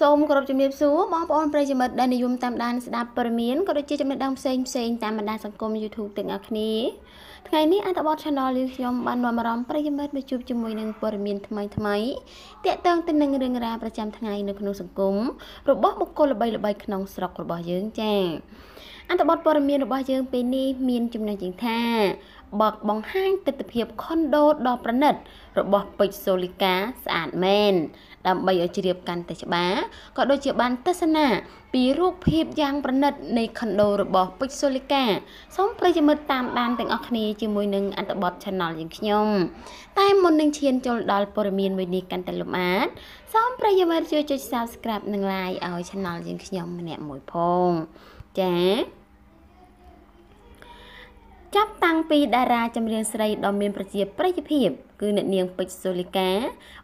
សូមគោរពជំរាបសួរបងប្អូនប្រិយមិត្តដែលនិយមតាមដានស្ដាប់ព័ត៌មានក៏ដូចជាចំណេះដឹងផ្សេងផ្សេងតាមបណ្ដាសង្គម YouTube ទាំងអស់គ្នាថ្ងៃនេះអត្ថបទ Channel លីខ្ញុំបាននាំអារម្មណ៍ប្រិយមិត្តមកជួបជាមួយនឹងព័ត៌មានថ្មីថ្មីទាក់ទងទៅនឹងរឿងរ៉ាវប្រចាំថ្ងៃនៅក្នុងសង្គមរបស់បុគ្គលល្បីល្បីក្នុងស្រុករបស់យើងចា៎អត្ថបទព័ត៌មានរបស់យើងពេលនេះមានចំណេះជាងថា បកបង្ហាញទស្សនវិជ្ជាខុនដូដ៏ប្រណិត របស់ពេជ្រសូលីកាស្អាតមែនដើម្បីឲ្យជ្រាបកាន់តែច្បាស់ក៏ដូចជាបាន ទស្សនា ពីរូបភាពយ៉ាងប្រណិតនៃខុនដូរបស់ពេជ្រសូលីកាសូមប្រិយមិត្តតាមដានទាំងអស់គ្នាជាមួយនឹងអត្ថបទ Channel យើងខ្ញុំតែមុននឹងឈានចូលដល់ព័ត៌មានមួយនេះកាន់តែលម្អិតសូមប្រិយមិត្តជួយចុច Subscribe និង Like ឲ្យ Channel យើងខ្ញុំម្នាក់មួយផងចា៎ចាប់តាំងពីតារា ចម្រៀងស្រីដ៏មាន ប្រជាប្រិយភាពគឺអ្នកនាងពេជ្រសូលីកា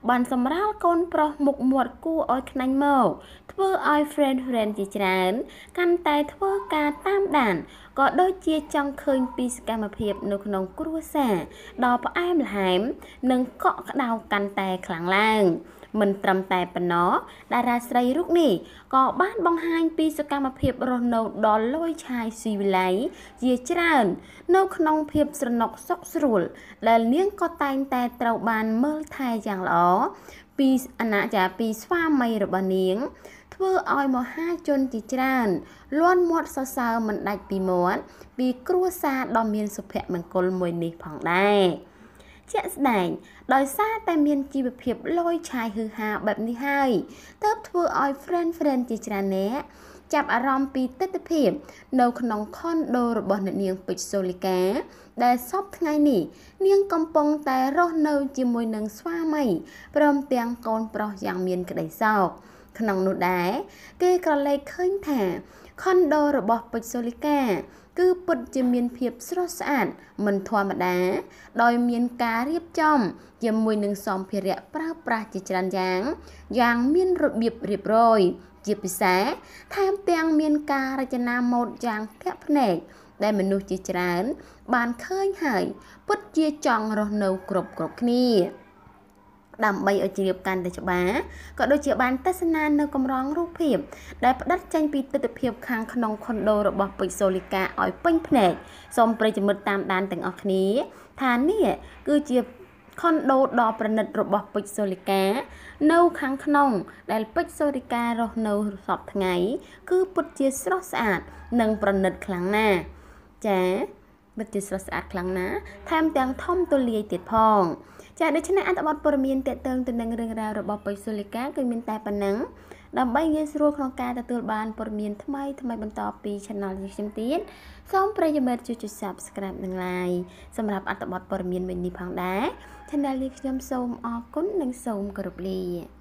បានសម្រាលកូនប្រុសមុខមាត់គួរឲ្យខ្នាញ់មកធ្វើឲ្យ friend friend ជាច្រើនកាន់តែធ្វើការតាមដានក៏ដូចជាចង់ឃើញពីសកម្មភាព នៅក្នុងគ្រួសារដ៏ផ្អែមល្ហែម និងកក់ក្ដៅកាន់តែខ្លាំងឡើង មិនត្រឹមតែប៉ុណ្ណោះតារាស្រីរូបនេះក៏បានបង្ហាញពីសកម្មភាពរស់នៅដ៏លយឆាយស៊ីវិល័យជាច្រើន នៅក្នុងភាពស្រណុកសុខស្រួលដែលនាងក៏តែងតែដែលត្រូវបានមើលថែយ៉ាងល្អពីអាណាចាពីស្វាមីរបស់នាង ធ្វើឲ្យមហាជនជាច្រើនលន់មាត់សរសើរមិនដាច់ពីមាត់ពីគ្រួសារដ៏មានសុភមង្គលមួយនេះផងដែរជាក់ស្ដែងដោយសារតែមានជីវភាពលយឆាយហឺហាបែបនេះហើយទើបធ្វើឲ្យ friend friend ជាច្រើនអ្នកចាប់អារម្មណ៍ពីទស្សនភាព នៅក្នុងខុនដូរបស់អ្នកនាងពេជ្រសូលីកាដែលសពថ្ងៃនេះ នាងកំពុងតែរស់នៅជាមួយនឹងស្វាមីព្រមទាំងកូនប្រុសយ៉ាងមានក្តីសោកក្នុងនោះដែរគេក៏លេចឃើញថាខុនដូរបស់ពេជ្រសូលីកាគឺពិតជាមានភាពស្រស់ស្អាត មិនធម្មតាដោយមានការរៀបចំជាមួយនឹងសម្ភារៈប្រើប្រាស់ជាច្រើនយ៉ាងយ៉ាងមានរបៀបរៀបរយជាពិសេសថែមទាំង មានការរចនាម៉ូដយ៉ាងទាក់ភ្នែកដែលមនុស្សជាច្រើន បានឃើញហើយពិតជាចង់រស់នៅគ្រប់គ្រប់គ្នាដើម្បីឲ្យជ្រាបកាន់តែច្បាស់ក៏ដូចជាបានទស្សនានៅកម្រងរូបភាពដែលផ្ដិតចេញពីទិដ្ឋភាពខាងក្នុងខុនដូរបស់ពេជ្រសូលីកាឲ្យពេញភ្នែកសូមប្រិយមិត្តតាមដានទាំងអស់គ្នាថានេះគឺជាខុនដូដ៏ប្រណិតរបស់ពេជ្រសូលីកា នៅខាងក្នុងដែលពេជ្រសូលីការស់នៅសពថ្ងៃគឺពិតជាស្រស់ស្អាតនិងប្រណិតខ្លាំងណាស់ចា៎ពិតជាស្រស់ស្អាតខ្លាំងណាស់ថែមទាំងធំទូលាយទៀតផងចាដូច្នេះអត្ថបទព័ត៌មានទាក់ទងទៅនឹងរឿងរ៉ាវរបស់បុយសូលីកាគឺមានតែប៉ុណ្ណឹង ដើម្បីងាយស្រួលក្នុងការទទួលបានព័ត៌មាន ថ្មី ថ្មីបន្តពី Channel នេះខ្ញុំទៀតសូមប្រិយមិត្តជួយចុច Subscribe និង Like សម្រាប់អត្ថបទព័ត៌មានមួយនេះផងដែរ Channel នេះខ្ញុំសូមអរគុណនិងសូមគោរពលា